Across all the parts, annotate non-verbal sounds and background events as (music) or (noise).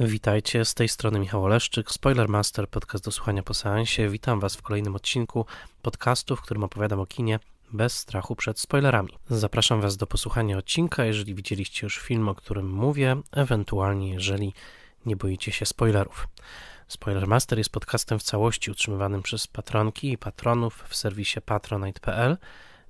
Witajcie, z tej strony Michał Oleszczyk, Spoilermaster, podcast do słuchania po seansie. Witam Was w kolejnym odcinku podcastu, w którym opowiadam o kinie bez strachu przed spoilerami. Zapraszam Was do posłuchania odcinka, jeżeli widzieliście już film, o którym mówię, ewentualnie jeżeli nie boicie się spoilerów. Spoilermaster jest podcastem w całości utrzymywanym przez patronki i patronów w serwisie patronite.pl.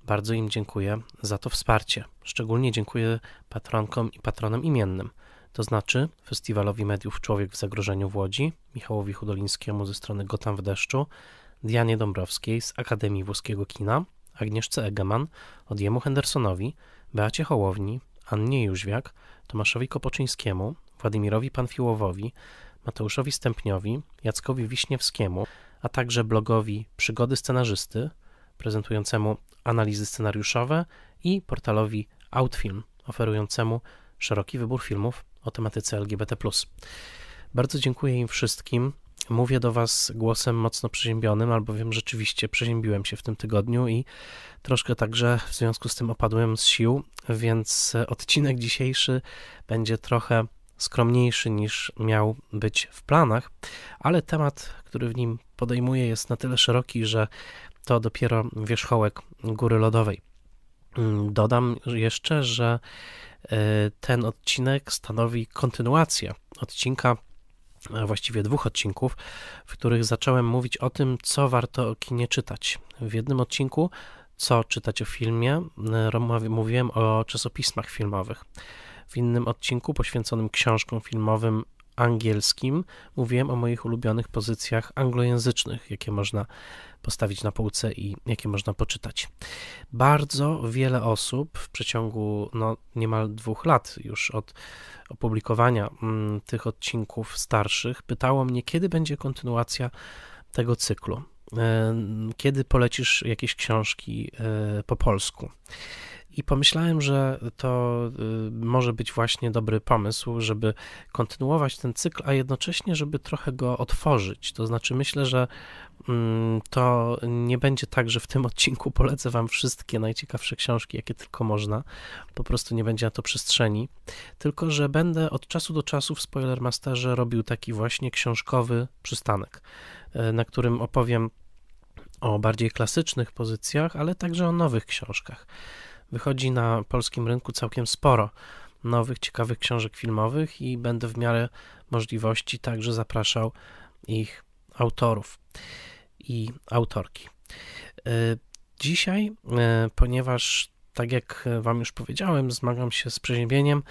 Bardzo im dziękuję za to wsparcie. Szczególnie dziękuję patronkom i patronom imiennym – to znaczy Festiwalowi Mediów Człowiek w Zagrożeniu w Łodzi, Michałowi Hudolińskiemu ze strony Gotam w Deszczu, Dianie Dąbrowskiej z Akademii Włoskiego Kina, Agnieszce Egeman, Odjemu Hendersonowi, Beacie Hołowni, Annie Jóźwiak, Tomaszowi Kopoczyńskiemu, Władimirowi Panfiłowowi, Mateuszowi Stępniowi, Jackowi Wiśniewskiemu, a także blogowi Przygody Scenarzysty, prezentującemu analizy scenariuszowe i portalowi Outfilm, oferującemu szeroki wybór filmów o tematyce LGBT. Bardzo dziękuję im wszystkim. Mówię do Was głosem mocno przeziębionym, albowiem rzeczywiście przeziębiłem się w tym tygodniu i troszkę także w związku z tym opadłem z sił, więc odcinek dzisiejszy będzie trochę skromniejszy niż miał być w planach, ale temat, który w nim podejmuję, jest na tyle szeroki, że to dopiero wierzchołek góry lodowej. Mm, dodam jeszcze, że e, ten odcinek stanowi kontynuację odcinka, e, właściwie dwóch odcinków, w których zacząłem mówić o tym, co warto o kinie czytać. W jednym odcinku, co czytać o filmie, e, mówiłem o czasopismach filmowych. W innym odcinku poświęconym książkom filmowym angielskim mówiłem o moich ulubionych pozycjach anglojęzycznych, jakie można postawić na półce i jakie można poczytać. Bardzo wiele osób w przeciągu no, niemal dwóch lat już od opublikowania m, mm, tych odcinków starszych pytało mnie, kiedy będzie kontynuacja tego cyklu, e, kiedy polecisz jakieś książki e, po polsku. I pomyślałem, że to y, może być właśnie dobry pomysł, żeby kontynuować ten cykl, a jednocześnie, żeby trochę go otworzyć. To znaczy, myślę, że mm, to nie będzie tak, że w tym odcinku polecę Wam wszystkie najciekawsze książki, jakie tylko można. Po prostu nie będzie na to przestrzeni. Tylko, że będę od czasu do czasu w Spoilermasterze robił taki właśnie książkowy przystanek, y, na którym opowiem o bardziej klasycznych pozycjach, ale także o nowych książkach wychodzi na polskim rynku całkiem sporo nowych, ciekawych książek filmowych i będę w miarę możliwości także zapraszał ich autorów i autorki. Y, dzisiaj, y, ponieważ tak jak Wam już powiedziałem, zmagam się z przeziębieniem.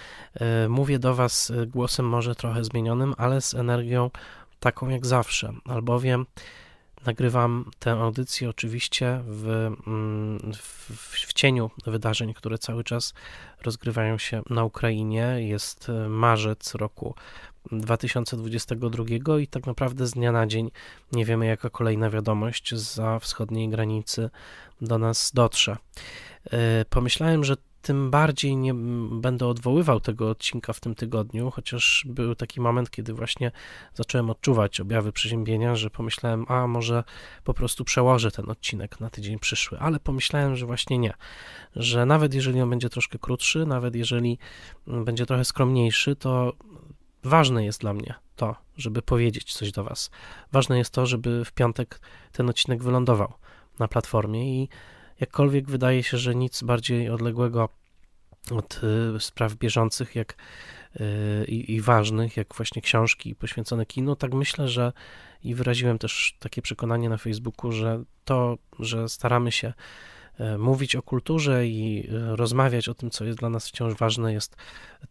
Y, mówię do Was głosem może trochę zmienionym, ale z energią taką jak zawsze, albowiem Nagrywam tę audycję oczywiście mm, w, w, w, cieniu wydarzeń, które cały czas rozgrywają się na Ukrainie. Jest e, marzec roku 2022 i tak naprawdę z dnia na dzień nie wiemy, jaka kolejna wiadomość za wschodniej granicy do nas dotrze. E, pomyślałem, że tym bardziej nie będę odwoływał tego odcinka w tym tygodniu, chociaż był taki moment, kiedy właśnie zacząłem odczuwać objawy przeziębienia, że pomyślałem, a może po prostu przełożę ten odcinek na tydzień przyszły, ale pomyślałem, że właśnie nie, że nawet jeżeli on będzie troszkę krótszy, nawet jeżeli będzie trochę skromniejszy, to ważne jest dla mnie to, żeby powiedzieć coś do Was. Ważne jest to, żeby w piątek ten odcinek wylądował na platformie i jakkolwiek wydaje się, że nic bardziej odległego od y, spraw bieżących jak, y, i, i ważnych, jak właśnie książki poświęcone kinu, tak myślę, że i wyraziłem też takie przekonanie na Facebooku, że to, że staramy się E, mówić o kulturze i e, rozmawiać o tym, co jest dla nas wciąż ważne, jest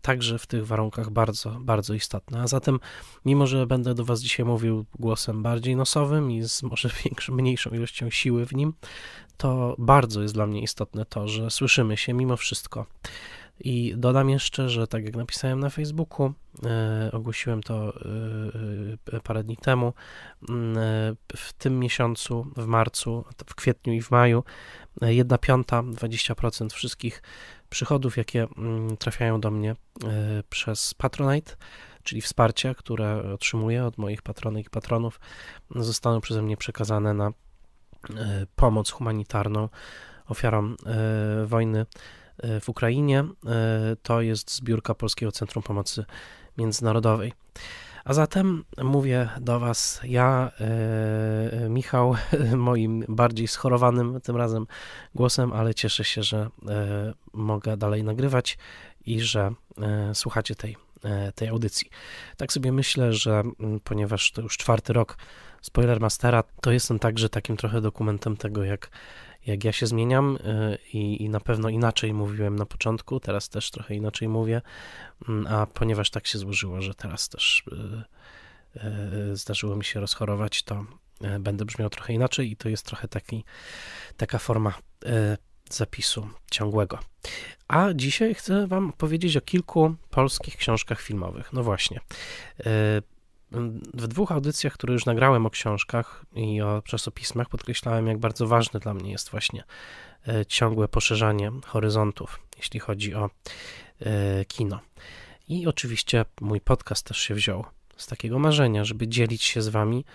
także w tych warunkach bardzo, bardzo istotne. A zatem, mimo że będę do Was dzisiaj mówił głosem bardziej nosowym i z może (laughs) większą, mniejszą ilością siły w nim, to bardzo jest dla mnie istotne to, że słyszymy się mimo wszystko. I dodam jeszcze, że tak jak napisałem na Facebooku, e, ogłosiłem to e, e parę dni temu, e, w tym miesiącu, w marcu, w kwietniu i w maju 1 piąta, 20% wszystkich przychodów, jakie mm, trafiają do mnie e, przez Patronite, czyli wsparcie, które otrzymuję od moich patronek i patronów, zostaną przeze mnie przekazane na e, pomoc humanitarną ofiarom e, wojny w Ukrainie. To jest zbiórka Polskiego Centrum Pomocy Międzynarodowej. A zatem mówię do Was, ja, e, e, Michał, (laughs) moim bardziej schorowanym tym razem głosem, ale cieszę się, że e, mogę dalej nagrywać i że słuchacie tej, tej audycji. Tak sobie myślę, że ponieważ to już czwarty rok Spoiler Mastera, to jestem także takim trochę dokumentem tego, jak jak ja się zmieniam y, i, i na pewno inaczej mówiłem na początku, teraz też trochę inaczej mówię, mm, a ponieważ tak się złożyło, że teraz też y, y, zdarzyło mi się rozchorować, to będę brzmiał trochę inaczej i to jest trochę taki, taka forma zapisu ciągłego. A dzisiaj chcę Wam powiedzieć o kilku polskich książkach filmowych. No właśnie w dwóch audycjach, które już nagrałem o książkach i o czasopismach, podkreślałem, jak bardzo ważne dla mnie jest właśnie e, ciągłe poszerzanie horyzontów, jeśli chodzi o e, kino. I oczywiście mój podcast też się wziął z takiego marzenia, żeby dzielić się z Wami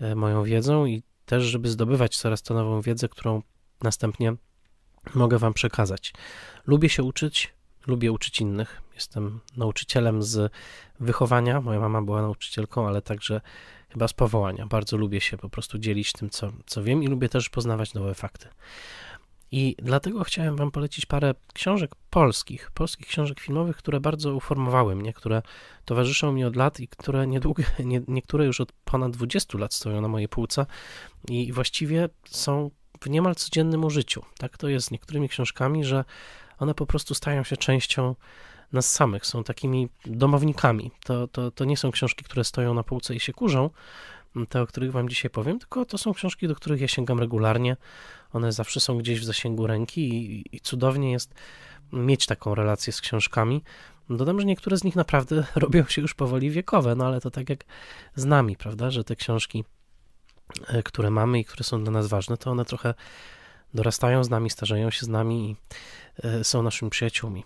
e, moją wiedzą i też, żeby zdobywać coraz to nową wiedzę, którą następnie mogę Wam przekazać. Lubię się uczyć, lubię uczyć innych. Jestem nauczycielem z wychowania. Moja mama była nauczycielką, ale także chyba z powołania. Bardzo lubię się po prostu dzielić tym, co, co wiem i lubię też poznawać nowe fakty. I dlatego chciałem Wam polecić parę książek polskich, polskich książek filmowych, które bardzo uformowały mnie, które towarzyszą mi od lat i które niedługo, (laughs) nie, niektóre już od ponad 20 lat stoją na mojej półce i właściwie są w niemal codziennym użyciu. Tak to jest z niektórymi książkami, że one po prostu stają się częścią nas samych, są takimi domownikami. To, to, to nie są książki, które stoją na półce i się kurzą, mm, te, o których Wam dzisiaj powiem, tylko to są książki, do których ja sięgam regularnie. One zawsze są gdzieś w zasięgu ręki i, i cudownie jest mieć taką relację z książkami. Dodam, że niektóre z nich naprawdę (laughs) robią się już powoli wiekowe, no ale to tak jak z nami, prawda, że te książki, e, które mamy i które są dla nas ważne, to one trochę dorastają z nami, starzeją się z nami i e, są naszymi przyjaciółmi.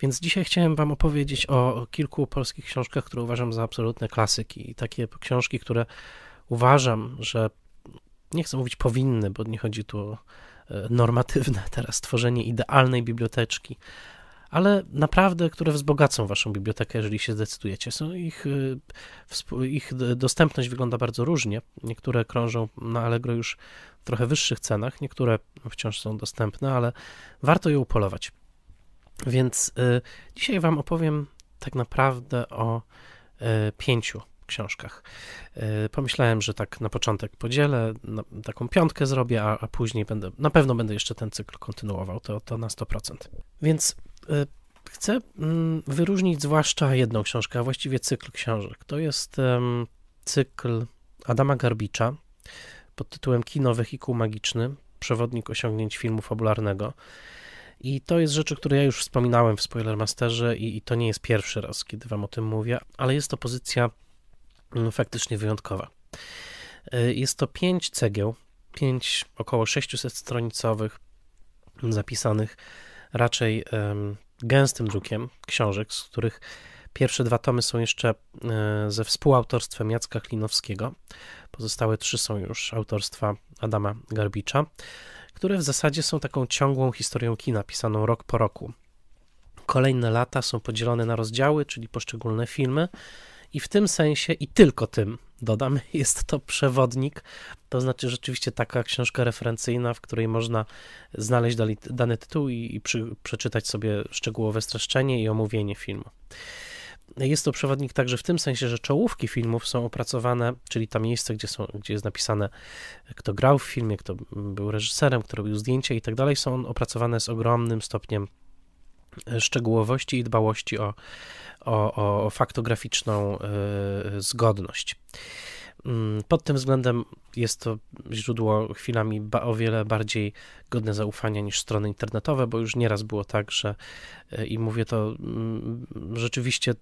Więc dzisiaj chciałem Wam opowiedzieć o kilku polskich książkach, które uważam za absolutne klasyki i takie książki, które uważam, że nie chcę mówić powinny, bo nie chodzi tu o e, normatywne (laughs) teraz tworzenie idealnej biblioteczki, ale naprawdę, które wzbogacą Waszą bibliotekę, jeżeli się zdecydujecie. Są ich, y, ich dostępność wygląda bardzo różnie. Niektóre krążą na Allegro już w trochę wyższych cenach, niektóre wciąż są dostępne, ale warto je upolować. Więc y, dzisiaj Wam opowiem tak naprawdę o y, pięciu książkach. Pomyślałem, że tak na początek podzielę, na, taką piątkę zrobię, a, a, później będę, na pewno będę jeszcze ten cykl kontynuował, to, to na 100%. Więc E, chcę mm, wyróżnić zwłaszcza jedną książkę, a właściwie cykl książek. To jest cykl Adama Garbicza pod tytułem Kino Wehikuł Magiczny, przewodnik osiągnięć filmu fabularnego. I to jest rzeczy, które ja już wspominałem w Spoilermasterze i, i to nie jest pierwszy raz, kiedy wam o tym mówię, ale jest to pozycja mm, faktycznie wyjątkowa. E, jest to pięć cegieł, pięć około 600 stronicowych zapisanych raczej gęstym drukiem książek, z których pierwsze dwa tomy są jeszcze e, ze współautorstwem Jacka Klinowskiego. Pozostałe trzy są już autorstwa Adama Garbicza, które w zasadzie są taką ciągłą historią kina, pisaną rok po roku. Kolejne lata są podzielone na rozdziały, czyli poszczególne filmy, i w tym sensie, i tylko tym, dodam, (laughs) jest to przewodnik, to znaczy rzeczywiście taka książka referencyjna, w której można znaleźć dany tytuł i, i przy, przeczytać sobie szczegółowe streszczenie i omówienie filmu. Jest to przewodnik także w tym sensie, że czołówki filmów są opracowane, czyli to miejsce, gdzie, są, gdzie jest napisane, kto grał w filmie, kto był reżyserem, kto robił zdjęcia i tak dalej, są opracowane z ogromnym stopniem szczegółowości i dbałości o, o, o faktograficzną y, zgodność. Mm, pod tym względem jest to źródło chwilami ba- o wiele bardziej godne zaufania niż strony internetowe, bo już nieraz było tak, że e, i mówię to mm, rzeczywiście,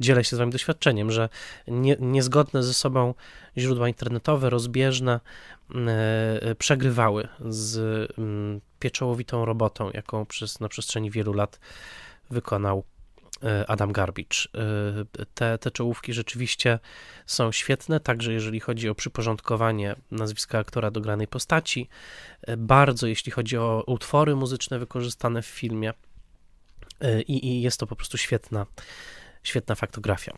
dzielę się z Wami doświadczeniem, że nie, niezgodne ze sobą źródła internetowe, rozbieżne, mm, e, przegrywały z pieczołowitą robotą, jaką przez, na przestrzeni wielu lat wykonał E, Adam Garbicz. E, te, te czołówki rzeczywiście są świetne, także jeżeli chodzi o przyporządkowanie nazwiska aktora do granej postaci, e, bardzo jeśli chodzi o utwory muzyczne wykorzystane w filmie i, i jest to po prostu świetna, świetna faktografia.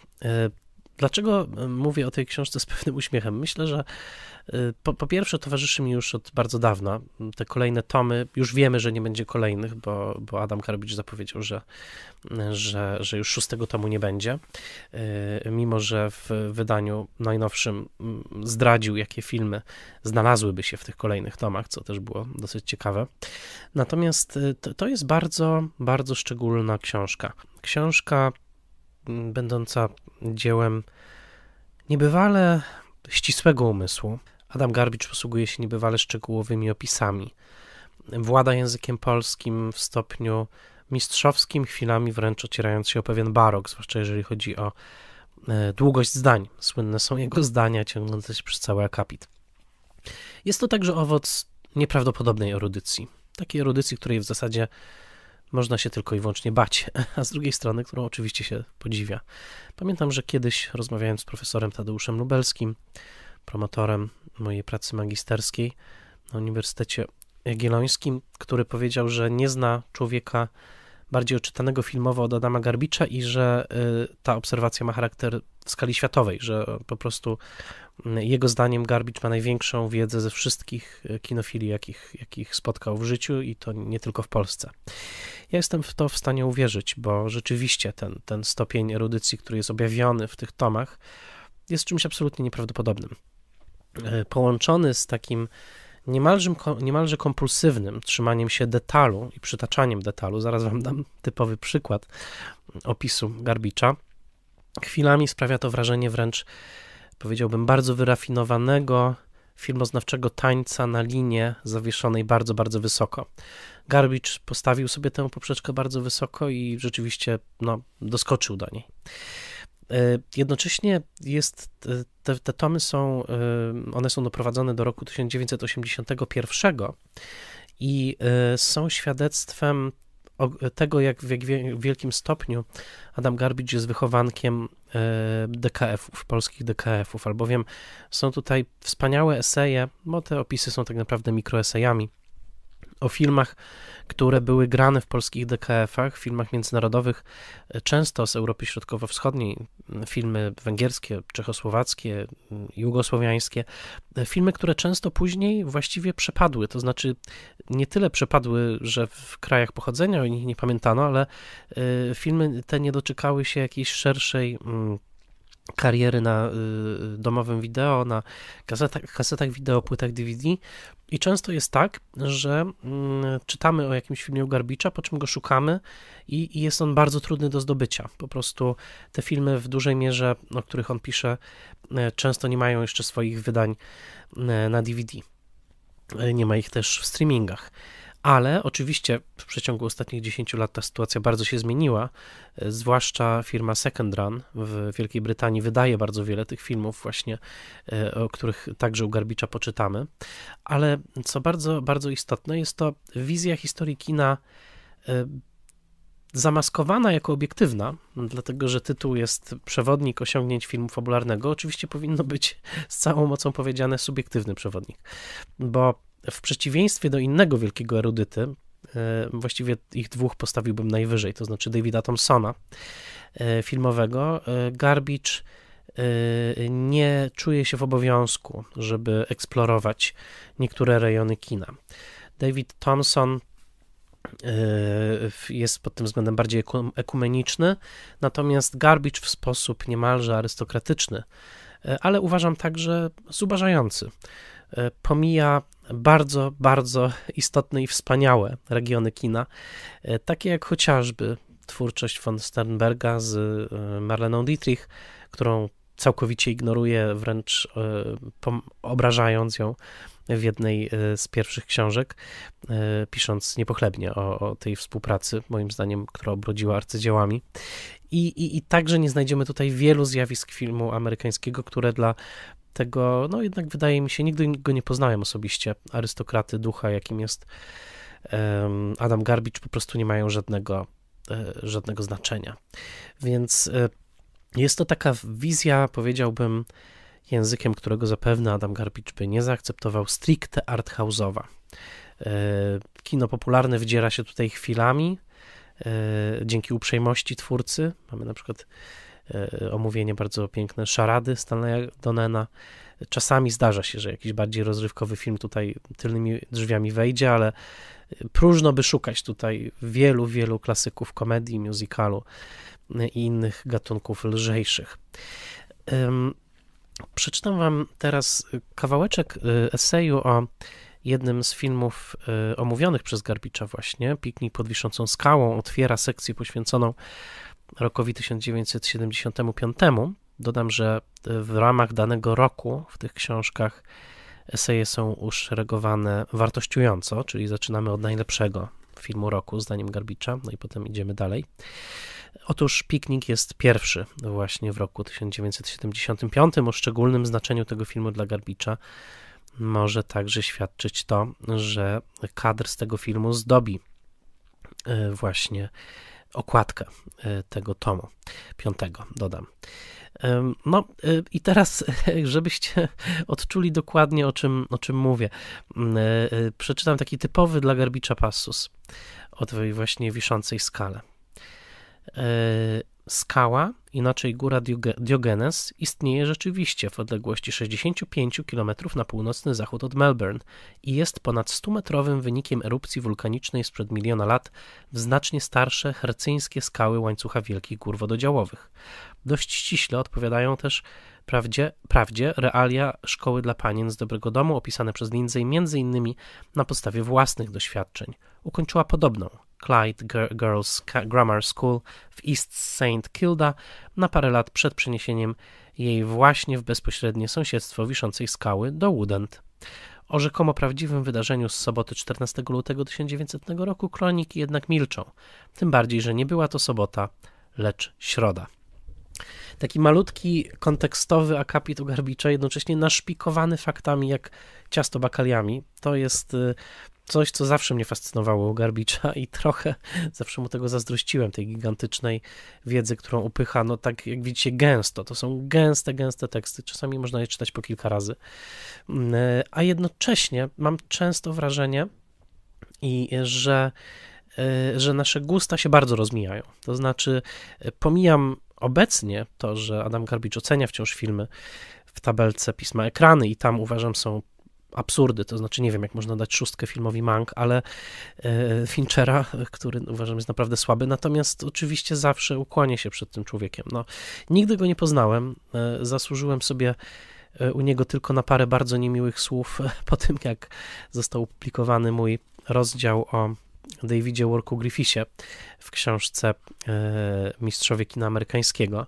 Dlaczego e, mówię o tej książce z pewnym uśmiechem? Myślę, że e, po, po, pierwsze towarzyszy mi już od bardzo dawna. Te kolejne tomy, już wiemy, że nie będzie kolejnych, bo, bo Adam Karbicz zapowiedział, że, że, że już szóstego tomu nie będzie. E, mimo, że w wydaniu najnowszym zdradził, jakie filmy znalazłyby się w tych kolejnych tomach, co też było dosyć ciekawe. Natomiast to, to jest bardzo, bardzo szczególna książka. Książka będąca dziełem niebywale ścisłego umysłu. Adam Garbicz posługuje się niebywale szczegółowymi opisami. Włada językiem polskim w stopniu mistrzowskim, chwilami wręcz ocierając się o pewien barok, zwłaszcza jeżeli chodzi o e, długość zdań. Słynne są jego zdania ciągnące się przez cały akapit. Jest to także owoc nieprawdopodobnej erudycji. Takiej erudycji, której w zasadzie można się tylko i wyłącznie bać, (laughs) a z drugiej strony, którą oczywiście się podziwia. Pamiętam, że kiedyś rozmawiałem z profesorem Tadeuszem Lubelskim, promotorem mojej pracy magisterskiej na Uniwersytecie Jagiellońskim, który powiedział, że nie zna człowieka, bardziej odczytanego filmowo od Adama Garbicza i że y, ta obserwacja ma charakter w skali światowej, że po prostu y, jego zdaniem Garbicz ma największą wiedzę ze wszystkich y, kinofili, jakich, jakich spotkał w życiu i to nie tylko w Polsce. Ja jestem w to w stanie uwierzyć, bo rzeczywiście ten, ten stopień erudycji, który jest objawiony w tych tomach, jest czymś absolutnie nieprawdopodobnym. Połączony z takim niemalże, niemalże kompulsywnym trzymaniem się detalu i przytaczaniem detalu, zaraz wam dam typowy przykład opisu Garbicza, chwilami sprawia to wrażenie wręcz, powiedziałbym, bardzo wyrafinowanego, filmoznawczego tańca na linie zawieszonej bardzo, bardzo wysoko. Garbicz postawił sobie tę poprzeczkę bardzo wysoko i rzeczywiście no, doskoczył do niej. E, jednocześnie jest, e, te, te tomy są, e, one są doprowadzone do roku 1981 i są świadectwem tego, jak w, wielkim stopniu Adam Garbidge jest wychowankiem DKF-ów, polskich DKF-ów, albowiem są tutaj wspaniałe eseje, bo te opisy są tak naprawdę mikroesejami, o filmach, które były grane w polskich DKF-ach, filmach międzynarodowych, często z Europy Środkowo-Wschodniej, filmy węgierskie, czechosłowackie, jugosłowiańskie, filmy, które często później właściwie przepadły, to znaczy nie tyle przepadły, że w krajach pochodzenia o nich nie pamiętano, ale y, filmy te nie doczekały się jakiejś szerszej mm, kariery na y, y, domowym wideo, na kasetach, kasetach wideo, płytach DVD i często jest tak, że mm, czytamy o jakimś filmie u Garbicza, po czym go szukamy i, i jest on bardzo trudny do zdobycia. Po prostu te filmy w dużej mierze, o których on pisze, e, często nie mają jeszcze swoich wydań e, na DVD. E, nie ma ich też w streamingach. Ale oczywiście w przeciągu ostatnich 10 lat ta sytuacja bardzo się zmieniła. E, zwłaszcza firma Second Run w Wielkiej Brytanii wydaje bardzo wiele tych filmów, właśnie e, o których także u Garbicza poczytamy. Ale co bardzo, bardzo istotne, jest to wizja historii kina e, zamaskowana jako obiektywna, dlatego że tytuł jest Przewodnik osiągnięć filmu fabularnego. Oczywiście powinno być z całą mocą powiedziane subiektywny przewodnik, bo w przeciwieństwie do innego wielkiego erudyty, e, właściwie ich dwóch postawiłbym najwyżej, to znaczy Davida Thompsona e, filmowego, e, Garbage nie czuje się w obowiązku, żeby eksplorować niektóre rejony kina. David Thompson jest pod tym względem bardziej ekumeniczny, natomiast Garbage w sposób niemalże arystokratyczny, ale uważam także zubażający E, pomija bardzo, bardzo istotne i wspaniałe regiony kina, e, takie jak chociażby twórczość von Sternberga z e, Marleną Dietrich, którą całkowicie ignoruje, wręcz obrażając ją w jednej z pierwszych książek, pisząc niepochlebnie o, o tej współpracy, moim zdaniem, która obrodziła arcydziełami. I, i, I także nie znajdziemy tutaj wielu zjawisk filmu amerykańskiego, które dla tego, no jednak wydaje mi się, nigdy go nie poznałem osobiście, arystokraty ducha, jakim jest Adam Garbicz, po prostu nie mają żadnego, e, żadnego znaczenia. Więc e, jest to taka wizja, powiedziałbym, językiem, którego zapewne Adam Garbicz by nie zaakceptował, stricte arthouse'owa. E, kino popularne wydziera się tutaj chwilami, dzięki uprzejmości twórcy. Mamy na przykład E, omówienie bardzo piękne szarady Stanleya Donena. Czasami zdarza się, że jakiś bardziej rozrywkowy film tutaj tylnymi drzwiami wejdzie, ale e, próżno by szukać tutaj wielu, wielu klasyków komedii, musicalu e, i innych gatunków lżejszych. Przeczytam wam teraz kawałeczek eseju o jednym z filmów omówionych przez Garbicza właśnie, Piknik pod Wiszącą Skałą, otwiera sekcję poświęconą rokowi 1975. Dodam, że e, w ramach danego roku w tych książkach eseje są uszeregowane wartościująco, czyli zaczynamy od najlepszego filmu roku, zdaniem Garbicza, no i potem idziemy dalej. Otóż Piknik jest pierwszy właśnie w roku 1975. O szczególnym znaczeniu tego filmu dla Garbicza może także świadczyć to, że kadr z tego filmu zdobi e, właśnie okładkę e, tego tomu piątego, dodam. No e, i teraz, (laughs) żebyście odczuli dokładnie o czym, o czym mówię, e, przeczytam taki typowy dla Garbicza pasus o tej właśnie wiszącej skale skała, inaczej góra Diogenes, istnieje rzeczywiście w odległości 65 km na północny zachód od Melbourne i jest ponad 100-metrowym wynikiem erupcji wulkanicznej sprzed miliona lat w znacznie starsze hercyńskie skały łańcucha wielkich gór wododziałowych. Dość ściśle odpowiadają też prawdzie, prawdzie realia szkoły dla panien z dobrego domu opisane przez Lindsay m.in. na podstawie własnych doświadczeń. Ukończyła podobną – Clyde Girls Grammar School w East St. Kilda na parę lat przed przeniesieniem jej właśnie w bezpośrednie sąsiedztwo wiszącej skały do Woodend. O rzekomo prawdziwym wydarzeniu z soboty 14 lutego 1900 roku kroniki jednak milczą, tym bardziej, że nie była to sobota, lecz środa. Taki malutki, kontekstowy akapit u Garbicza, jednocześnie naszpikowany faktami jak ciasto bakaliami, to jest y, coś, co zawsze mnie fascynowało Garbicza i trochę (laughs) zawsze mu tego zazdrościłem, tej gigantycznej wiedzy, którą upycha, no tak jak widzicie, gęsto. To są gęste, gęste teksty, czasami można je czytać po kilka razy. Mm, e, a jednocześnie mam często wrażenie, i e, że, e, że nasze gusta się bardzo rozmijają. To znaczy, pomijam obecnie to, że Adam Garbicz ocenia wciąż filmy w tabelce pisma ekrany i tam uważam są absurdy, to znaczy nie wiem, jak można dać szóstkę filmowi Mank, ale e, Finchera, który uważam jest naprawdę słaby, natomiast oczywiście zawsze ukłonię się przed tym człowiekiem. No, nigdy go nie poznałem, e, zasłużyłem sobie e, u niego tylko na parę bardzo niemiłych słów (laughs) po tym, jak został opublikowany mój rozdział o Davidzie Worku Griffithie w książce Mistrzowie Kina Amerykańskiego.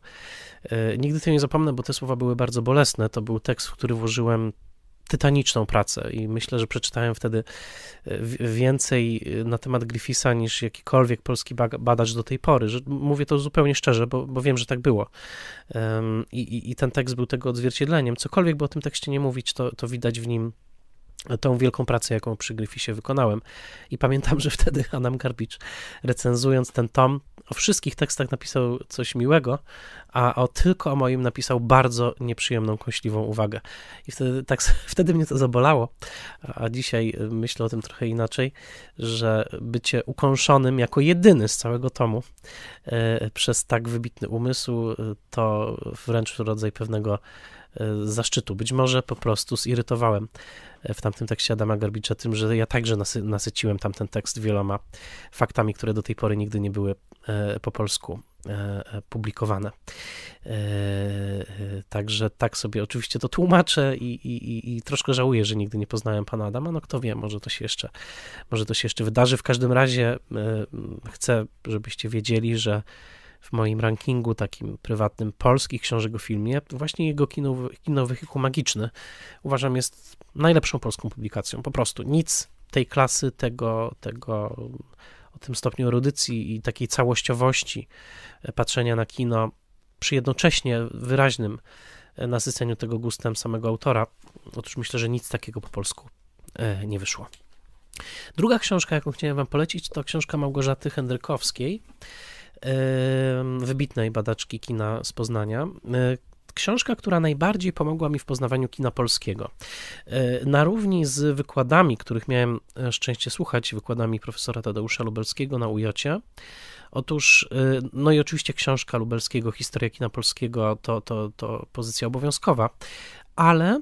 Nigdy tego nie zapomnę, bo te słowa były bardzo bolesne. To był tekst, w który włożyłem tytaniczną pracę i myślę, że przeczytałem wtedy e, więcej e, na temat Griffisa niż jakikolwiek polski badacz do tej pory. mówię to zupełnie szczerze, bo, bo wiem, że tak było. I, i, I ten tekst był tego odzwierciedleniem. Cokolwiek by o tym tekście nie mówić, to, to widać w nim tą wielką pracę, jaką przy się wykonałem. I pamiętam, że wtedy Adam Garbicz, recenzując ten tom, o wszystkich tekstach napisał coś miłego, a o tylko o moim napisał bardzo nieprzyjemną, kąśliwą uwagę. I wtedy, tak, (laughs) wtedy mnie to zabolało, a dzisiaj y, myślę o tym trochę inaczej, że bycie ukąszonym jako jedyny z całego tomu y, przez tak wybitny umysł y, to wręcz rodzaj pewnego E, zaszczytu. Być może po prostu zirytowałem e, w tamtym tekście Adama Garbicza tym, że ja także nasy, nasyciłem tamten tekst wieloma faktami, które do tej pory nigdy nie były e, po polsku publikowane. Także tak sobie oczywiście to tłumaczę i, i, i, troszkę żałuję, że nigdy nie poznałem pana Adama. No kto wie, może to się jeszcze, może to się jeszcze wydarzy. W każdym razie chcę, żebyście wiedzieli, że w moim rankingu takim prywatnym polskich książek o filmie, właśnie jego kino, kino Wehikuł Magiczny uważam jest najlepszą polską publikacją. Po prostu nic tej klasy, tego, tego o tym stopniu erudycji i takiej całościowości e, patrzenia na kino przy jednocześnie wyraźnym e, nasyceniu tego gustem samego autora. Otóż myślę, że nic takiego po polsku e, nie wyszło. Druga książka, jaką chciałem Wam polecić, to książka Małgorzaty Hendrykowskiej wybitnej badaczki kina z Poznania, e, książka, która najbardziej pomogła mi w poznawaniu kina polskiego. E, na równi z wykładami, których miałem e, szczęście słuchać, wykładami profesora Tadeusza Lubelskiego na Ujocie, Otóż, no i oczywiście książka Lubelskiego, Historia Kina Polskiego, to, to, to pozycja obowiązkowa, ale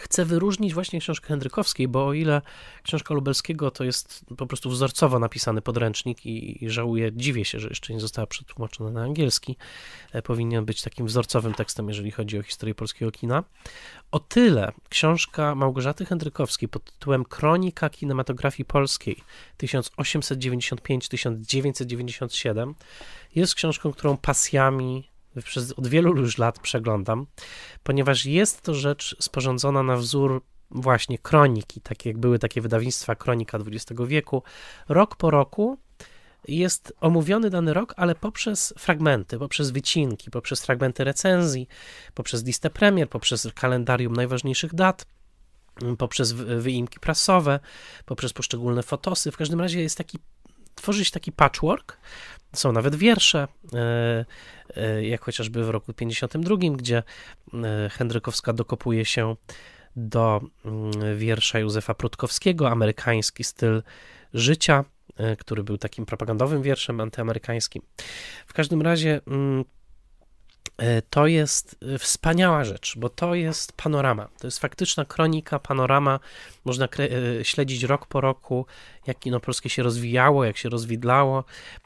chcę wyróżnić właśnie książkę Hendrykowskiej, bo o ile książka Lubelskiego to jest po prostu wzorcowo napisany podręcznik i, i żałuję, dziwię się, że jeszcze nie została przetłumaczona na angielski, e, powinien być takim wzorcowym tekstem, jeżeli chodzi o historię polskiego kina. O tyle książka Małgorzaty Hendrykowskiej pod tytułem Kronika kinematografii polskiej 1895-1997 jest książką, którą pasjami przez od wielu już lat przeglądam, ponieważ jest to rzecz sporządzona na wzór właśnie kroniki, tak jak były takie wydawnictwa kronika XX wieku. Rok po roku jest omówiony dany rok, ale poprzez fragmenty, poprzez wycinki, poprzez fragmenty recenzji, poprzez listę premier, poprzez kalendarium najważniejszych dat, poprzez wyimki prasowe, poprzez poszczególne fotosy. W każdym razie jest taki tworzyć taki patchwork. Są nawet wiersze, e, e, jak chociażby w roku 52, gdzie e, Hendrykowska dokopuje się do mm, wiersza Józefa Prutkowskiego, amerykański styl życia, który był takim propagandowym wierszem antyamerykańskim. W każdym razie mm, E, to jest e, wspaniała rzecz, bo to jest panorama. To jest faktyczna kronika, panorama. Można e, śledzić rok po roku, jak kino polskie się rozwijało, jak się rozwidlało.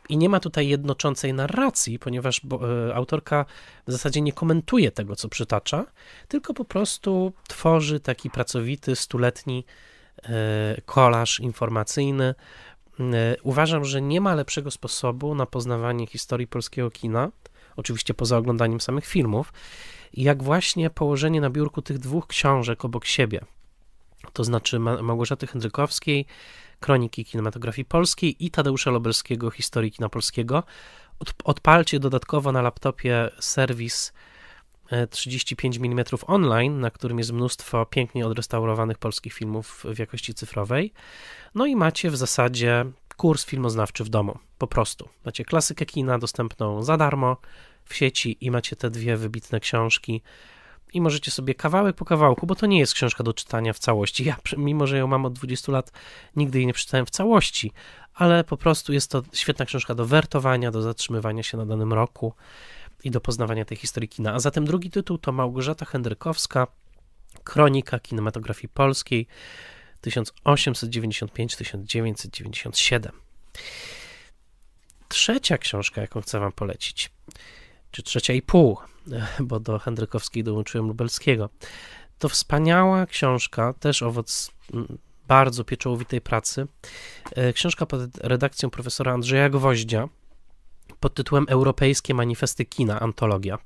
I nie ma tutaj jednoczącej narracji, ponieważ bo, e, autorka w zasadzie nie komentuje tego, co przytacza, tylko po prostu tworzy taki pracowity, stuletni e, kolaż informacyjny. E, uważam, że nie ma lepszego sposobu na poznawanie historii polskiego kina oczywiście poza oglądaniem samych filmów, jak właśnie położenie na biurku tych dwóch książek obok siebie, to znaczy Małgorzaty Hendrykowskiej, Kroniki Kinematografii Polskiej i Tadeusza Lobelskiego, Historii Kina Polskiego. Odpalcie dodatkowo na laptopie serwis 35 e, mm online, na którym jest mnóstwo pięknie odrestaurowanych polskich filmów w jakości cyfrowej. No i macie w zasadzie kurs filmoznawczy w domu. Po prostu. Macie klasykę kina dostępną za darmo w sieci i macie te dwie wybitne książki i możecie sobie kawałek po kawałku, bo to nie jest książka do czytania w całości. Ja, (laughs) mimo że ją mam od 20 lat, nigdy jej nie przeczytałem w całości, ale po prostu jest to świetna książka do wertowania, do zatrzymywania się na danym roku i do poznawania tej historii kina. A zatem drugi tytuł to Małgorzata Hendrykowska, Kronika kinematografii polskiej. 1895-1997. Trzecia książka, jaką chcę Wam polecić, czy trzecia i pół, (laughs) bo do Hendrykowskiej dołączyłem Lubelskiego, to wspaniała książka, też owoc mm, bardzo pieczołowitej pracy. E, książka pod redakcją profesora Andrzeja Gwoździa pod tytułem Europejskie manifesty kina, antologia.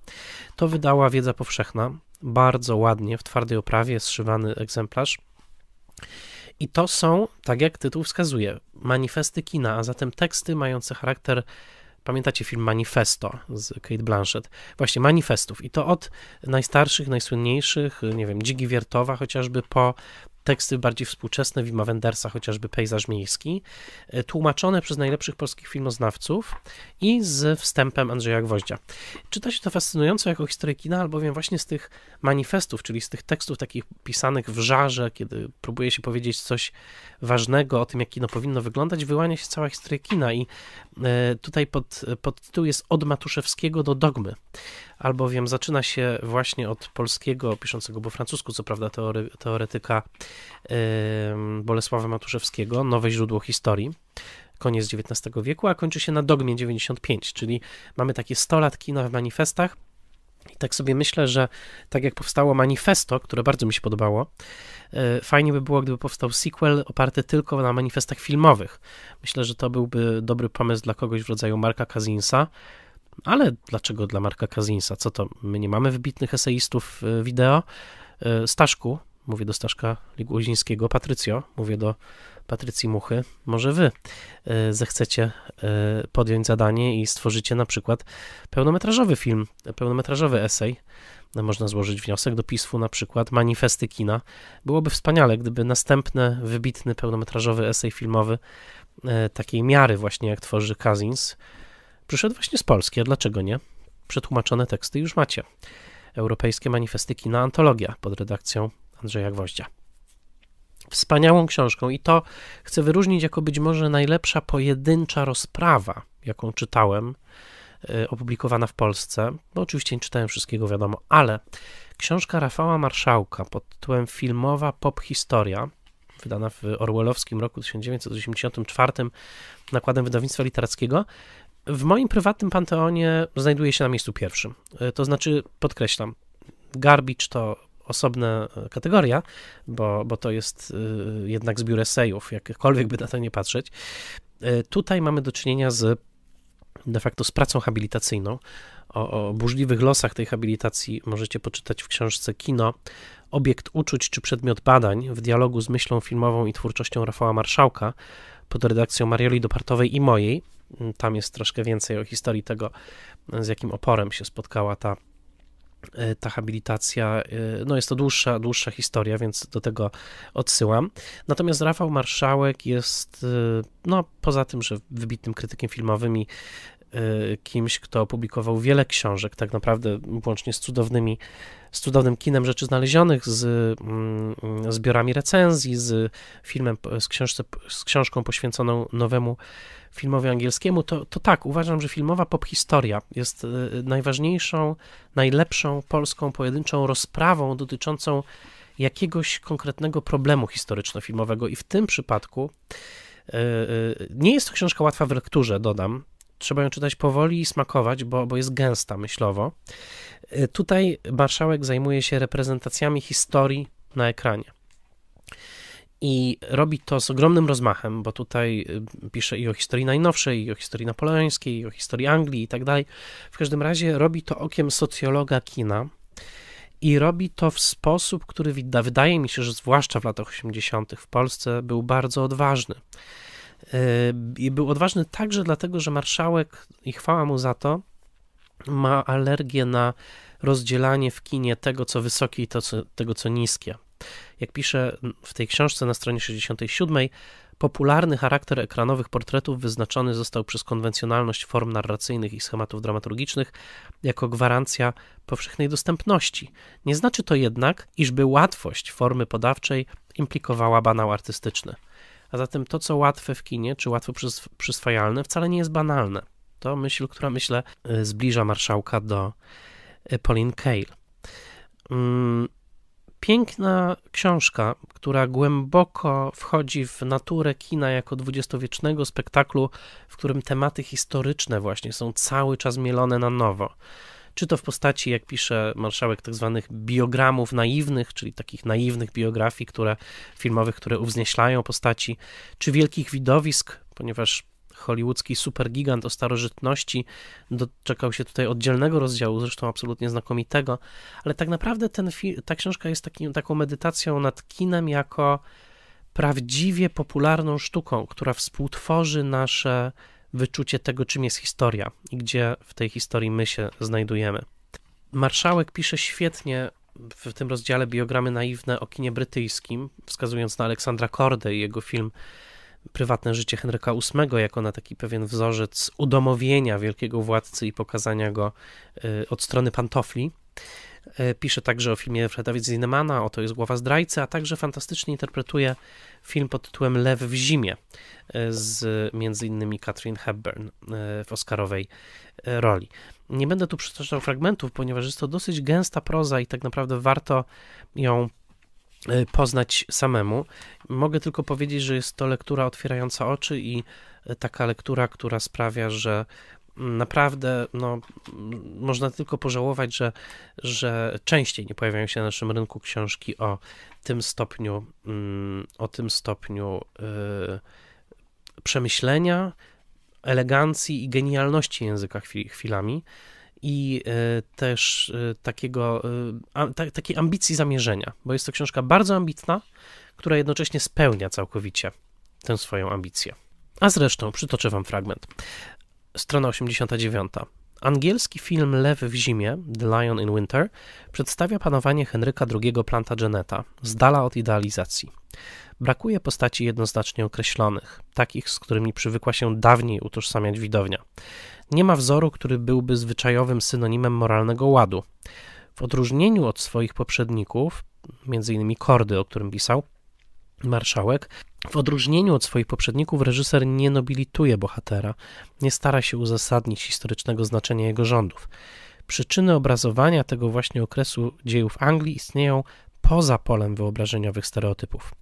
To wydała Wiedza Powszechna, bardzo ładnie, w twardej oprawie, zszywany egzemplarz. I to są, tak jak tytuł wskazuje, manifesty kina, a zatem teksty mające charakter Pamiętacie film Manifesto z Kate Blanchett? Właśnie manifestów. I to od najstarszych, najsłynniejszych, nie wiem, Dzigi Wiertowa chociażby, po teksty bardziej współczesne Wima Wendersa, chociażby Pejzaż Miejski, e, tłumaczone przez najlepszych polskich filmoznawców i z wstępem Andrzeja Gwoździa. Czyta się to fascynująco jako historię kina, no, albowiem właśnie z tych manifestów, czyli z tych tekstów takich pisanych w żarze, kiedy próbuje się powiedzieć coś ważnego o tym, jak kino powinno wyglądać, wyłania się cała historia kina i e, tutaj pod, pod tytuł jest Od Matuszewskiego do Dogmy albowiem zaczyna się właśnie od polskiego, piszącego po francusku, co prawda, teory, teoretyka yy, Bolesława Matuszewskiego, Nowe źródło historii, koniec XIX wieku, a kończy się na dogmie 95, czyli mamy takie 100 lat kina w manifestach, i tak sobie myślę, że tak jak powstało manifesto, które bardzo mi się podobało, y, fajnie by było, gdyby powstał sequel oparty tylko na manifestach filmowych. Myślę, że to byłby dobry pomysł dla kogoś w rodzaju Marka Kazinsa, ale dlaczego dla Marka Kazinsa? Co to? My nie mamy wybitnych eseistów e, wideo. E, Staszku, mówię do Staszka Liguzińskiego, Patrycjo, mówię do Patrycji Muchy, może wy e, zechcecie podjąć zadanie i stworzycie na przykład pełnometrażowy film, pełnometrażowy esej. No, można złożyć wniosek do pisf na przykład manifesty kina. Byłoby wspaniale, gdyby następny wybitny pełnometrażowy esej filmowy takiej miary właśnie jak tworzy Kazins Przyszedł właśnie z Polski, a dlaczego nie? Przetłumaczone teksty już macie. Europejskie manifestyki na antologia pod redakcją Andrzeja Gwoździa. Wspaniałą książką i to chcę wyróżnić jako być może najlepsza pojedyncza rozprawa, jaką czytałem, y, opublikowana w Polsce, bo oczywiście nie czytałem wszystkiego, wiadomo, ale książka Rafała Marszałka pod tytułem Filmowa Pop Historia, wydana w orwellowskim roku 1984 nakładem wydawnictwa literackiego, w moim prywatnym panteonie znajduje się na miejscu pierwszym. E, to znaczy, podkreślam, garbage to osobna e, kategoria, bo, bo to jest e, jednak zbiór esejów, jakkolwiek by na to nie patrzeć. Tutaj mamy do czynienia z de facto z pracą habilitacyjną. O, o burzliwych losach tej habilitacji możecie poczytać w książce Kino, Obiekt uczuć czy przedmiot badań w dialogu z myślą filmową i twórczością Rafała Marszałka pod redakcją Marioli Dopartowej i mojej. Tam jest troszkę więcej o historii tego, z jakim oporem się spotkała ta e, ta habilitacja, e, no jest to dłuższa, dłuższa historia, więc do tego odsyłam. Natomiast Rafał Marszałek jest, e, no poza tym, że wybitnym krytykiem filmowym i Y, kimś, kto opublikował wiele książek, tak naprawdę łącznie z cudownymi, z cudownym kinem rzeczy znalezionych, z mm, zbiorami recenzji, z filmem, z, książce, z książką poświęconą nowemu filmowi angielskiemu, to, to tak, uważam, że filmowa pophistoria jest y, najważniejszą, najlepszą polską pojedynczą rozprawą dotyczącą jakiegoś konkretnego problemu historyczno-filmowego i w tym przypadku y, nie jest to książka łatwa w lekturze, dodam, trzeba ją czytać powoli i smakować, bo, bo jest gęsta myślowo. E, tutaj marszałek zajmuje się reprezentacjami historii na ekranie. I robi to z ogromnym rozmachem, bo tutaj e, pisze i o historii najnowszej, i o historii napoleońskiej, i o historii Anglii i tak dalej. W każdym razie robi to okiem socjologa kina i robi to w sposób, który wydaje mi się, że zwłaszcza w latach 80. w Polsce był bardzo odważny. Yy, I był odważny także dlatego, że marszałek, i chwała mu za to, ma alergię na rozdzielanie w kinie tego, co wysokie i to, co, tego, co niskie. Jak pisze w tej książce na stronie 67, popularny charakter ekranowych portretów wyznaczony został przez konwencjonalność form narracyjnych i schematów dramaturgicznych jako gwarancja powszechnej dostępności. Nie znaczy to jednak, iżby łatwość formy podawczej implikowała banał artystyczny. A zatem to, co łatwe w kinie, czy łatwo przyswajalne, wcale nie jest banalne. To myśl, która myślę y, zbliża marszałka do y, Pauline Kael. Mm, piękna książka, która głęboko wchodzi w naturę kina jako dwudziestowiecznego spektaklu, w którym tematy historyczne właśnie są cały czas mielone na nowo czy to w postaci, jak pisze marszałek, tak zwanych biogramów naiwnych, czyli takich naiwnych biografii, które filmowych, które uwznieślają postaci, czy wielkich widowisk, ponieważ hollywoodzki supergigant o starożytności doczekał się tutaj oddzielnego rozdziału, zresztą absolutnie znakomitego, ale tak naprawdę ten, ta książka jest taki, taką medytacją nad kinem jako prawdziwie popularną sztuką, która współtworzy nasze wyczucie tego, czym jest historia i gdzie w tej historii my się znajdujemy. Marszałek pisze świetnie w tym rozdziale biogramy naiwne o kinie brytyjskim, wskazując na Aleksandra Kordę i jego film Prywatne życie Henryka VIII jako na taki pewien wzorzec udomowienia wielkiego władcy i pokazania go y, od strony pantofli. E, pisze także o filmie Freda Zinnemana, to jest głowa zdrajcy, a także fantastycznie interpretuje film pod tytułem Lew w zimie e, z między innymi Katrin Hepburn e, w oscarowej roli. Nie będę tu przytaczał fragmentów, ponieważ jest to dosyć gęsta proza i tak naprawdę warto ją poznać samemu. Mogę tylko powiedzieć, że jest to lektura otwierająca oczy i taka lektura, która sprawia, że naprawdę no, można tylko pożałować, że, że częściej nie pojawiają się na naszym rynku książki o tym stopniu, mm, o tym stopniu y, przemyślenia, elegancji i genialności języka chwilami i y, też y, takiego, takiej ambicji zamierzenia, bo jest to książka bardzo ambitna, która jednocześnie spełnia całkowicie tę swoją ambicję. A zresztą przytoczę wam fragment. Strona 89. Angielski film Lew w zimie, The Lion in Winter, przedstawia panowanie Henryka II Plantageneta, z dala od idealizacji. Brakuje postaci jednoznacznie określonych, takich, z którymi przywykła się dawniej utożsamiać widownia. Nie ma wzoru, który byłby zwyczajowym synonimem moralnego ładu. W odróżnieniu od swoich poprzedników, m.in. Kordy, o którym pisał marszałek, w odróżnieniu od swoich poprzedników reżyser nie nobilituje bohatera, nie stara się uzasadnić historycznego znaczenia jego rządów. Przyczyny obrazowania tego właśnie okresu dziejów Anglii istnieją poza polem wyobrażeniowych stereotypów.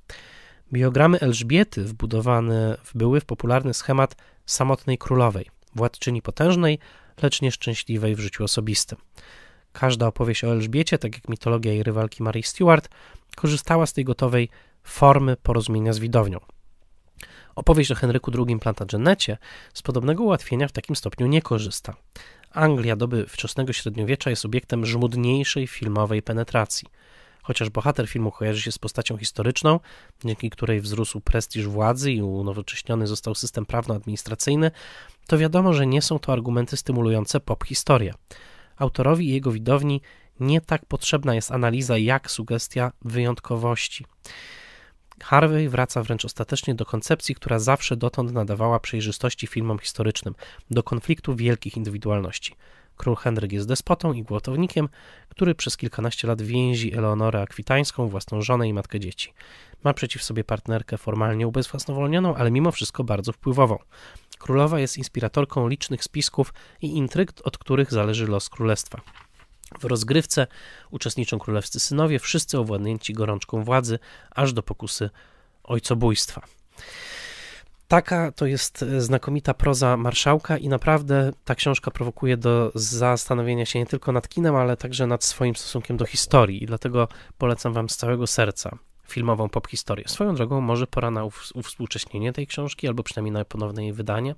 Biogramy Elżbiety wbudowane były w popularny schemat samotnej królowej, władczyni potężnej, lecz nieszczęśliwej w życiu osobistym. Każda opowieść o Elżbiecie, tak jak mitologia jej rywalki Marii Stuart, korzystała z tej gotowej formy porozumienia z widownią. Opowieść o Henryku II Plantagenecie z podobnego ułatwienia w takim stopniu nie korzysta. Anglia doby wczesnego średniowiecza jest obiektem żmudniejszej filmowej penetracji. Chociaż bohater filmu kojarzy się z postacią historyczną, dzięki której wzrósł prestiż władzy i unowocześniony został system prawno-administracyjny, to wiadomo, że nie są to argumenty stymulujące pop historię. Autorowi i jego widowni nie tak potrzebna jest analiza, jak sugestia wyjątkowości. Harvey wraca wręcz ostatecznie do koncepcji, która zawsze dotąd nadawała przejrzystości filmom historycznym, do konfliktu wielkich indywidualności. Król Henryk jest despotą i głowtownikiem, który przez kilkanaście lat więzi Eleonorę Akwitańską, własną żonę i matkę dzieci. Ma przeciw sobie partnerkę formalnie ubezwłasnowolnioną, ale mimo wszystko bardzo wpływową. Królowa jest inspiratorką licznych spisków i intryg, od których zależy los królestwa. W rozgrywce uczestniczą królewscy synowie, wszyscy owładnięci gorączką władzy, aż do pokusy ojcobójstwa. Taka to jest e, znakomita proza marszałka, i naprawdę ta książka prowokuje do zastanowienia się nie tylko nad kinem, ale także nad swoim stosunkiem do historii. I dlatego polecam Wam z całego serca filmową pop historię. Swoją drogą, może pora na uwspółcześnienie tej książki, albo przynajmniej na ponowne jej wydanie.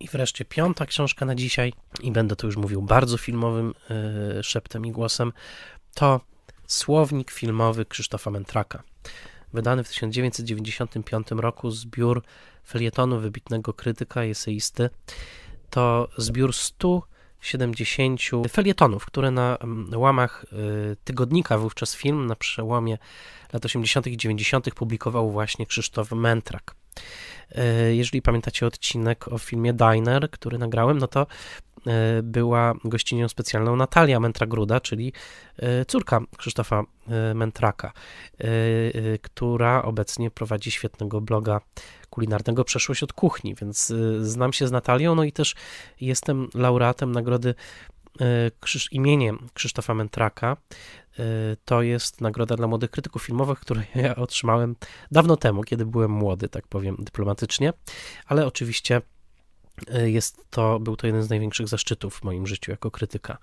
I wreszcie piąta książka na dzisiaj, i będę to już mówił bardzo filmowym yy, szeptem i głosem, to Słownik filmowy Krzysztofa Mentraka. Wydany w 1995 roku zbiór felietonu wybitnego krytyka i eseisty. To zbiór 170 felietonów, które na łamach e, tygodnika wówczas film na przełomie lat 80. i 90. publikował właśnie Krzysztof Mentrak. E, jeżeli pamiętacie odcinek o filmie Diner, który nagrałem, no to e, była gościnią specjalną Natalia Mentragruda, czyli e, córka Krzysztofa Mentraka, która obecnie prowadzi świetnego bloga kulinarnego Przeszłość od Kuchni, więc znam się z Natalią, no i też jestem laureatem nagrody imieniem Krzysztofa Mentraka E, to jest nagroda dla młodych krytyków filmowych, którą (laughs) ja otrzymałem dawno temu, kiedy byłem młody, tak powiem dyplomatycznie, ale oczywiście e, jest to, był to jeden z największych zaszczytów w moim życiu jako krytyka.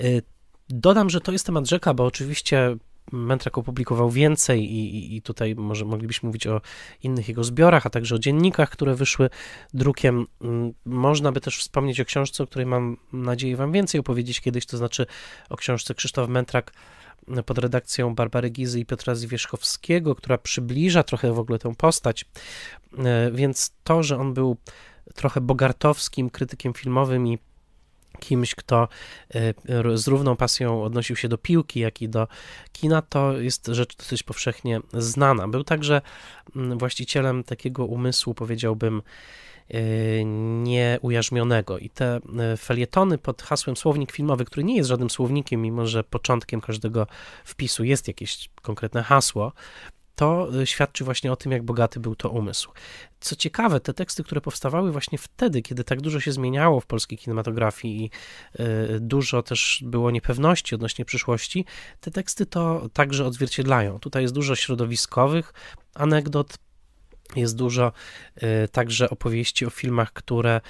E, dodam, że to jest temat rzeka, bo oczywiście Mentrak opublikował więcej i, i, i, tutaj może moglibyśmy mówić o innych jego zbiorach, a także o dziennikach, które wyszły drukiem. Mm, można by też wspomnieć o książce, o której mam nadzieję wam więcej opowiedzieć kiedyś, to znaczy o książce Krzysztof Mentrak pod redakcją Barbary Gizy i Piotra Zwierzchowskiego, która przybliża trochę w ogóle tę postać. E, więc to, że on był trochę bogartowskim krytykiem filmowym i kimś, kto e, z równą pasją odnosił się do piłki, jak i do kina, to jest rzecz dosyć powszechnie znana. Był także mm, właścicielem takiego umysłu, powiedziałbym, e, nieujarzmionego. I te e, felietony pod hasłem słownik filmowy, który nie jest żadnym słownikiem, mimo że początkiem każdego wpisu jest jakieś konkretne hasło, to y, świadczy właśnie o tym, jak bogaty był to umysł. Co ciekawe, te teksty, które powstawały właśnie wtedy, kiedy tak dużo się zmieniało w polskiej kinematografii i y, dużo też było niepewności odnośnie przyszłości, te teksty to także odzwierciedlają. Tutaj jest dużo środowiskowych anegdot, jest dużo y, także opowieści o filmach, które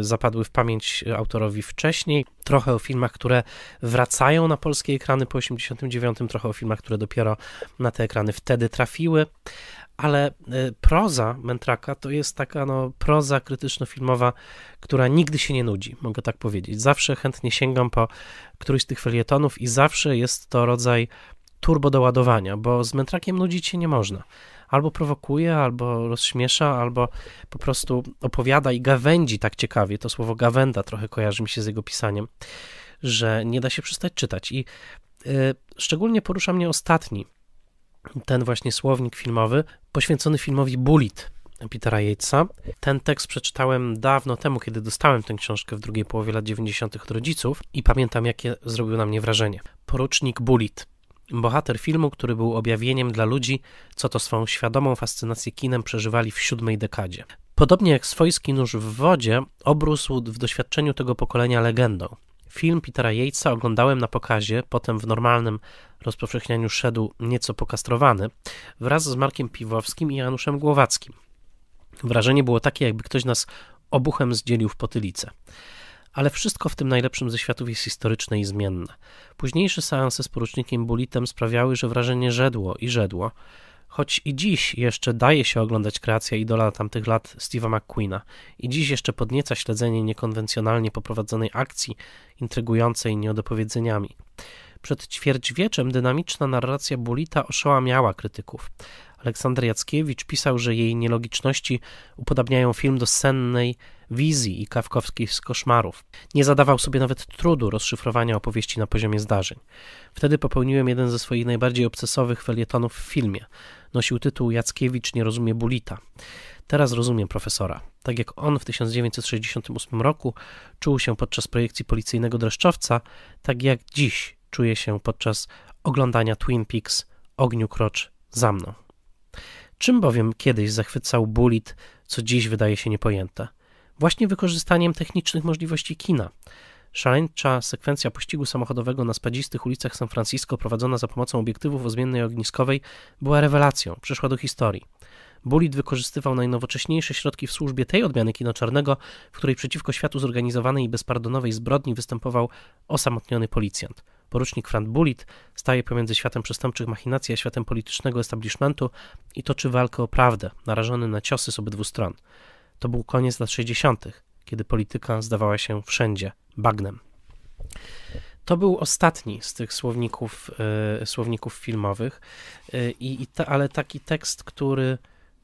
y, zapadły w pamięć autorowi wcześniej, trochę o filmach, które wracają na polskie ekrany po 1989, trochę o filmach, które dopiero na te ekrany wtedy trafiły. Ale y, proza Mętraka to jest taka no, proza krytyczno-filmowa, która nigdy się nie nudzi, mogę tak powiedzieć. Zawsze chętnie sięgam po któryś z tych felietonów i zawsze jest to rodzaj turbo doładowania, bo z Mętrakiem nudzić się nie można albo prowokuje, albo rozśmiesza, albo po prostu opowiada i gawędzi tak ciekawie. To słowo gawenda trochę kojarzy mi się z jego pisaniem, że nie da się przestać czytać. I y, szczególnie porusza mnie ostatni, ten właśnie słownik filmowy, poświęcony filmowi Bullet Petera Yatesa. Ten tekst przeczytałem dawno temu, kiedy dostałem tę książkę w drugiej połowie lat 90. od rodziców i pamiętam, jakie zrobił na mnie wrażenie. Porucznik Bullet Bohater filmu, który był objawieniem dla ludzi, co to swą świadomą fascynację kinem przeżywali w siódmej dekadzie. Podobnie jak swojski nóż w wodzie, obrósł w doświadczeniu tego pokolenia legendą. Film Petera Yatesa oglądałem na pokazie, potem w normalnym rozpowszechnianiu szedł nieco pokastrowany, wraz z Markiem Piwowskim i Januszem Głowackim. Wrażenie było takie, jakby ktoś nas obuchem zdzielił w potylicę ale wszystko w tym najlepszym ze światów jest historyczne i zmienne. Późniejsze seanse z porucznikiem Bulitem sprawiały, że wrażenie rzedło i rzedło, choć i dziś jeszcze daje się oglądać kreacja idola tamtych lat Steve'a McQueena i dziś jeszcze podnieca śledzenie niekonwencjonalnie poprowadzonej akcji, intrygującej nieodopowiedzeniami. Przed ćwierćwieczem dynamiczna narracja Bulita oszałamiała krytyków. Aleksander Jackiewicz pisał, że jej nielogiczności upodabniają film do sennej wizji i kawkowskich z koszmarów. Nie zadawał sobie nawet trudu rozszyfrowania opowieści na poziomie zdarzeń. Wtedy popełniłem jeden ze swoich najbardziej obsesowych felietonów w filmie. Nosił tytuł Jackiewicz nie rozumie bulita. Teraz rozumiem profesora. Tak jak on w 1968 roku czuł się podczas projekcji policyjnego dreszczowca, tak jak dziś czuje się podczas oglądania Twin Peaks Ogniu Krocz za mną. Czym bowiem kiedyś zachwycał bulit, co dziś wydaje się niepojęte? Właśnie wykorzystaniem technicznych możliwości kina. Szaleńcza sekwencja pościgu samochodowego na spadzistych ulicach San Francisco prowadzona za pomocą obiektywów o zmiennej ogniskowej była rewelacją, przeszła do historii. Bullitt wykorzystywał najnowocześniejsze środki w służbie tej odmiany kino czarnego, w której przeciwko światu zorganizowanej i bezpardonowej zbrodni występował osamotniony policjant. Porucznik Frank Bulit staje pomiędzy światem przestępczych machinacji a światem politycznego establishmentu i toczy walkę o prawdę, narażony na ciosy z obydwu stron. To był koniec lat 60., kiedy polityka zdawała się wszędzie bagnem. To był ostatni z tych słowników, e, słowników filmowych, e, i, ta, ale taki tekst, który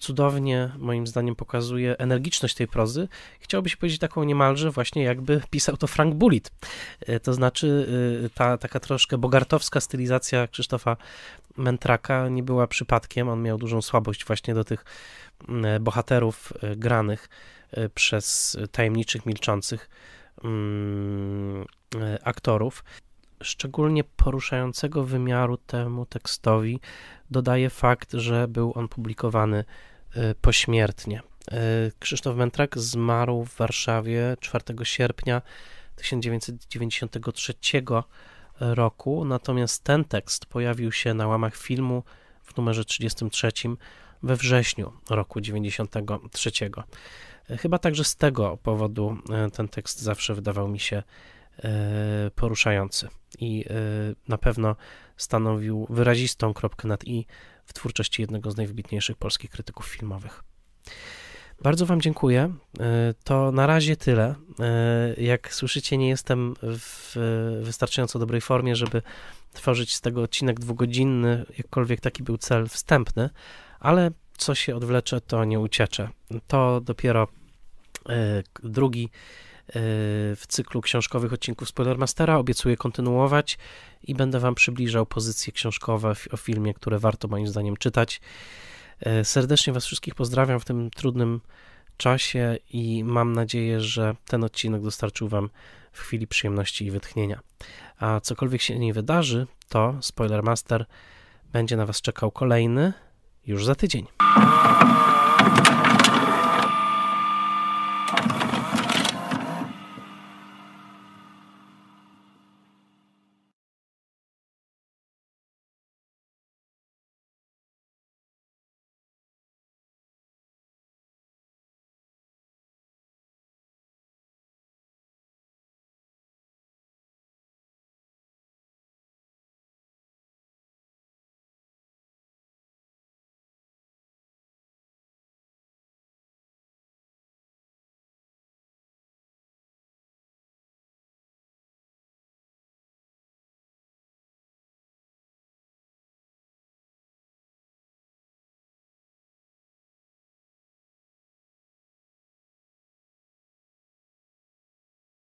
cudownie, moim zdaniem, pokazuje energiczność tej prozy. Chciałoby się powiedzieć taką niemalże właśnie jakby pisał to Frank Bullitt. E, to znaczy e, ta taka troszkę bogartowska stylizacja Krzysztofa Mentraka nie była przypadkiem. On miał dużą słabość właśnie do tych mm, e, bohaterów granych przez tajemniczych, milczących mm, aktorów szczególnie poruszającego wymiaru temu tekstowi dodaje fakt, że był on publikowany Y, pośmiertnie. Y, Krzysztof Mentrak zmarł w Warszawie 4 sierpnia 1993 roku, natomiast ten tekst pojawił się na łamach filmu w numerze 33 we wrześniu roku 1993. Y, chyba także z tego powodu ten tekst zawsze wydawał mi się poruszający i na pewno stanowił wyrazistą kropkę nad i w twórczości jednego z najwybitniejszych polskich krytyków filmowych. Bardzo Wam dziękuję. E, to na razie tyle. E, jak słyszycie, nie jestem w wystarczająco dobrej formie, żeby tworzyć z tego odcinek dwugodzinny, jakkolwiek taki był cel wstępny, ale co się odwlecze, to nie ucieczę. To dopiero e, drugi w cyklu książkowych odcinków Spoilermastera. Obiecuję kontynuować i będę Wam przybliżał pozycje książkowe o filmie, które warto moim zdaniem czytać. E, serdecznie Was wszystkich pozdrawiam w tym trudnym czasie i mam nadzieję, że ten odcinek dostarczył Wam w chwili przyjemności i wytchnienia. A cokolwiek się nie wydarzy, to Spoilermaster będzie na Was czekał kolejny już za tydzień.